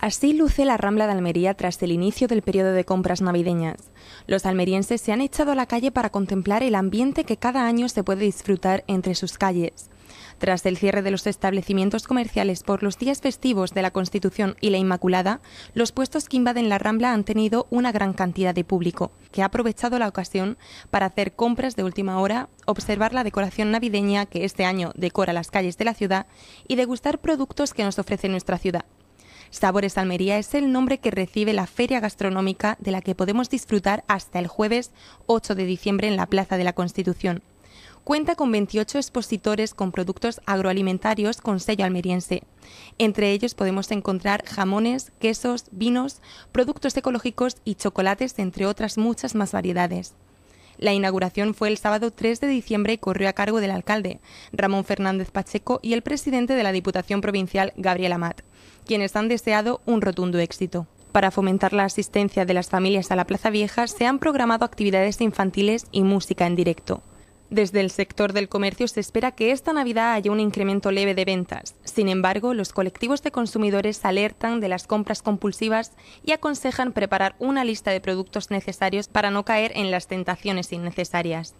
Así luce la Rambla de Almería tras el inicio del periodo de compras navideñas. Los almerienses se han echado a la calle para contemplar el ambiente que cada año se puede disfrutar entre sus calles. Tras el cierre de los establecimientos comerciales por los días festivos de la Constitución y la Inmaculada, los puestos que invaden la Rambla han tenido una gran cantidad de público, que ha aprovechado la ocasión para hacer compras de última hora, observar la decoración navideña que este año decora las calles de la ciudad y degustar productos que nos ofrece nuestra ciudad. Sabores Almería es el nombre que recibe la feria gastronómica de la que podemos disfrutar hasta el jueves 8 de diciembre en la Plaza de la Constitución. Cuenta con 28 expositores con productos agroalimentarios con sello almeriense. Entre ellos podemos encontrar jamones, quesos, vinos, productos ecológicos y chocolates, entre otras muchas más variedades. La inauguración fue el sábado 3 de diciembre y corrió a cargo del alcalde, Ramón Fernández Pacheco, y el presidente de la Diputación Provincial, Gabriel Amat, quienes han deseado un rotundo éxito. Para fomentar la asistencia de las familias a la Plaza Vieja se han programado actividades infantiles y música en directo. Desde el sector del comercio se espera que esta Navidad haya un incremento leve de ventas. Sin embargo, los colectivos de consumidores alertan de las compras compulsivas y aconsejan preparar una lista de productos necesarios para no caer en las tentaciones innecesarias.